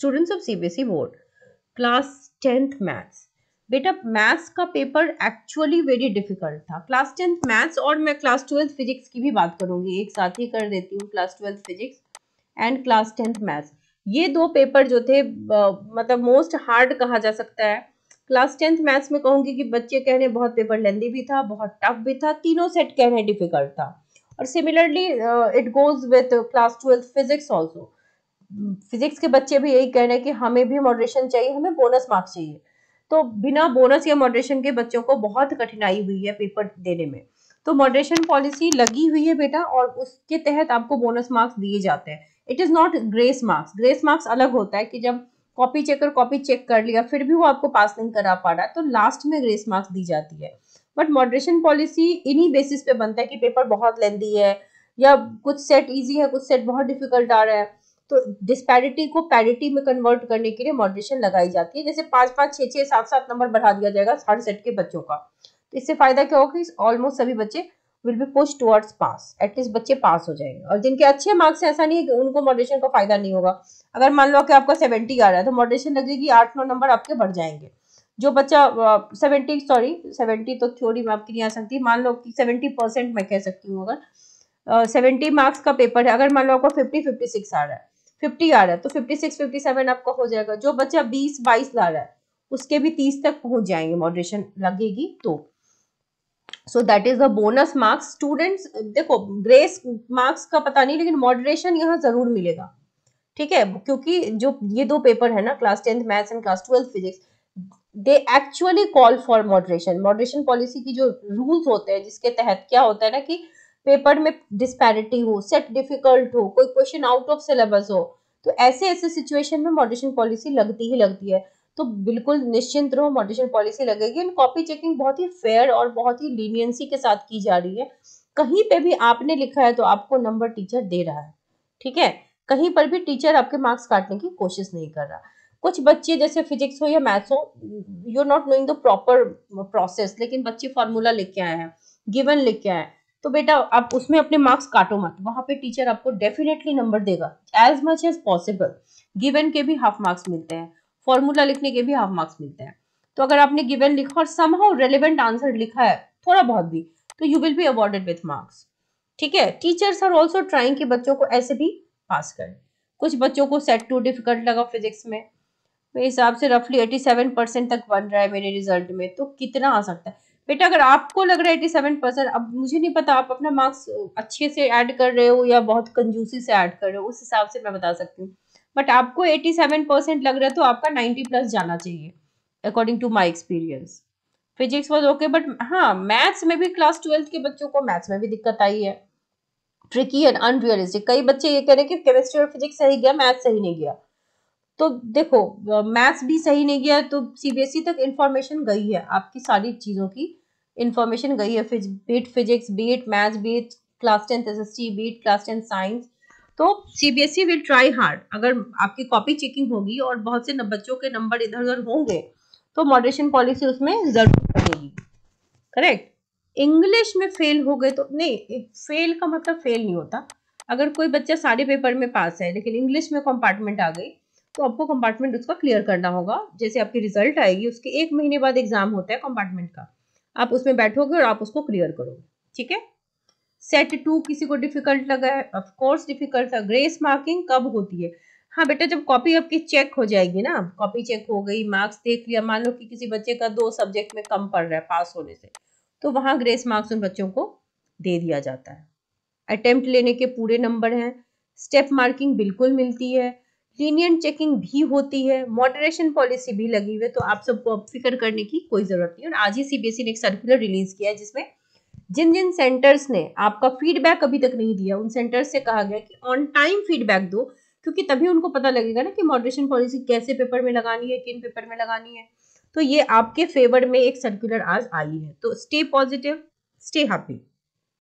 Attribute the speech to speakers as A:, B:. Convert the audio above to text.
A: students of CBSE board class tenth maths बेटा maths का paper actually very difficult था class tenth maths और मैं क्लास ट्वेल्थ फिजिक्स की भी बात करूंगी एक साथ ही कर देती हूँ class twelfth physics and class tenth maths ये दो पेपर जो थे मतलब मोस्ट हार्ड कहा जा सकता है क्लास टेंथ मैथ्स में कहूँगी कि बच्चे कहने बहुत पेपर लेंदी भी था बहुत टफ भी था तीनों सेट कहने डिफिकल्ट था और similarly it goes with class twelfth physics also physics के बच्चे भी यही कह रहे हैं कि हमें भी मॉडरेशन चाहिए हमें बोनस मार्क्स चाहिए तो बिना बोनस या मॉडरेशन के बच्चों को बहुत कठिनाई हुई है पेपर देने में तो मॉडरेशन पॉलिसी लगी हुई है बेटा और उसके तहत आपको बोनस मार्क्स दिए जाते हैं it is not grace marks grace marks अलग होता है कि जब कॉपी चेकर कॉपी चेक कर लिया फिर भी वो आपको पास नहीं करा पा रहा तो लास्ट में ग्रेस मार्क्स दी जाती है बट मॉडरेशन पॉलिसी इन्हीं बेसिस पे बनता है कि पेपर बहुत लेंदी है या कुछ सेट इजी है कुछ सेट बहुत डिफिकल्ट आ रहा है तो डिस्पैरिटी को पैरिटी में कन्वर्ट करने के लिए मॉडरेशन लगाई जाती है जैसे पाँच पाँच छः छः सात सात नंबर बढ़ा दिया जाएगा हर सेट के बच्चों का तो इससे फायदा क्या होगा ऑलमोस्ट सभी बच्चे will be push towards pass at least बच्चे पास हो जाएंगे और जिनके अच्छे मार्क्स ऐसा नहीं है कि उनको मॉडरेशन का फायदा नहीं होगा अगर मान लो कि आपका सेवेंटी आ रहा है तो मॉडरेशन लगेगी आठ नौ नंबर आपके बढ़ जाएंगे जो बच्चा सेवेंटी सॉरी सेवेंटी तो थ्योरी में आपकी नहीं आ सकती मान लो कि सेवेंटी परसेंट मैं कह सकती हूँ अगर सेवेंटी मार्क्स का पेपर है अगर मान लो आपको फिफ्टी फिफ्टी सिक्स आ रहा है फिफ्टी आ रहा है तो फिफ्टी सिक्स फिफ्टी सेवन आपका हो जाएगा जो बच्चा बीस बाईस ला रहा है उसके भी तीस तक पहुंच जाएंगे मॉडरेशन लगेगी तो so that is the bonus marks students देखो ग्रेस मार्क्स का पता नहीं लेकिन मॉडरेशन यहाँ जरूर मिलेगा ठीक है क्योंकि जो ये दो पेपर है ना class tenth maths and class twelfth physics they actually call for moderation moderation policy की जो रूल्स होते हैं जिसके तहत क्या होता है ना कि पेपर में डिस्पैरिटी हो सेट डिफिकल्ट हो कोई क्वेश्चन आउट ऑफ सिलेबस हो तो ऐसे ऐसे सिचुएशन में मॉडरेशन पॉलिसी लगती ही लगती है तो बिल्कुल निश्चिंत रहो मॉडरेशन पॉलिसी लगेगी एंड कॉपी चेकिंग बहुत ही फेयर और बहुत ही लीनियंसी के साथ की जा रही है कहीं पे भी आपने लिखा है तो आपको नंबर टीचर दे रहा है ठीक है कहीं पर भी टीचर आपके मार्क्स काटने की कोशिश नहीं कर रहा कुछ बच्चे जैसे फिजिक्स हो या मैथ्स हो you not knowing the proper process लेकिन बच्चे फॉर्मूला लिख के आए हैं गिवन लिख के आए हैं तो बेटा आप उसमें अपने मार्क्स काटो मत वहां पे टीचर आपको डेफिनेटली नंबर देगा as much as possible given के भी हाफ मार्क्स मिलते हैं फॉर्मूला लिखने के भी हाफ मार्क्स मिलते हैं तो अगर आपने गिवन लिखा और समहाउ रेलिवेंट आंसर लिखा है थोड़ा बहुत भी तो you will be awarded with marks ठीक है टीचर्स आर ऑल्सो ट्राइंग कि बच्चों को ऐसे भी पास करें कुछ बच्चों को सेट टू डिफिकल्ट लगा फिजिक्स में मेरे हिसाब से रफली एटी सेवन परसेंट तक बन रहा है मेरे रिजल्ट में तो कितना आ सकता है बेटा अगर आपको लग रहा है एटी सेवन परसेंट अब मुझे नहीं पता आप अपना मार्क्स अच्छे से ऐड कर रहे हो या बहुत कंजूसी से ऐड कर रहे हो उस हिसाब से मैं बता सकती हूँ बट आपको एटी सेवन परसेंट लग रहा है तो आपका नाइन्टी प्लस जाना चाहिए according to my experience physics was okay but हाँ मैथ्स में भी क्लास ट्वेल्थ के बच्चों को मैथ्स में भी दिक्कत आई है ट्रिकी एंड अनरियलिस्टिक कई बच्चे ये कह रहे हैं कि केमिस्ट्री और फिजिक्स सही गया मैथ्स सही नहीं गया तो देखो मैथ्स भी सही नहीं गया तो सीबीएसई e तक इन्फॉर्मेशन गई है आपकी सारी चीज़ों की इन्फॉर्मेशन गई है फिज बीट फिजिक्स बीट मैथ्स बीट class tenth S S T बीट क्लास टेंथ साइंस तो C B S E will try hard अगर आपकी कॉपी चेकिंग होगी और बहुत से बच्चों के नंबर इधर उधर होंगे तो मॉडरेशन पॉलिसी उसमें जरूर पड़ेगी करेक्ट इंग्लिश में फेल हो गए तो नहीं फेल का मतलब फेल नहीं होता अगर कोई बच्चा सारे पेपर में पास है लेकिन इंग्लिश में कंपार्टमेंट आ गई तो आपको कंपार्टमेंट उसका क्लियर करना होगा जैसे आपकी रिजल्ट आएगी उसके एक महीने बाद एग्जाम होता है कंपार्टमेंट का आप उसमें बैठोगे और आप उसको क्लियर करोगे ठीक है सेट टू किसी को डिफिकल्ट लगा है ऑफ कोर्स डिफिकल्ट था ग्रेस मार्किंग कब होती है हाँ बेटा जब कॉपी आपकी चेक हो जाएगी ना कॉपी चेक हो गई मार्क्स देख लिया मान लो कि किसी बच्चे का दो सब्जेक्ट में कम पड़ रहा है पास होने से तो वहां ग्रेस मार्क्स उन बच्चों को दे दिया जाता है अटेम्प्ट लेने के पूरे नंबर हैं स्टेप मार्किंग बिल्कुल मिलती है lenient चेकिंग भी होती है मॉडरेशन पॉलिसी भी लगी हुई है तो आप सबको अब फिक्र करने की कोई ज़रूरत नहीं और आज ही सीबीएसई e ने एक सर्कुलर रिलीज किया है जिसमें जिन जिन सेंटर्स ने आपका फीडबैक अभी तक नहीं दिया उन सेंटर्स से कहा गया कि ऑन टाइम फीडबैक दो क्योंकि तभी उनको पता लगेगा ना कि मॉडरेशन पॉलिसी कैसे पेपर में लगानी है किन पेपर में लगानी है तो ये आपके फेवर में एक सर्कुलर आज आई है तो स्टे पॉजिटिव स्टे हैप्पी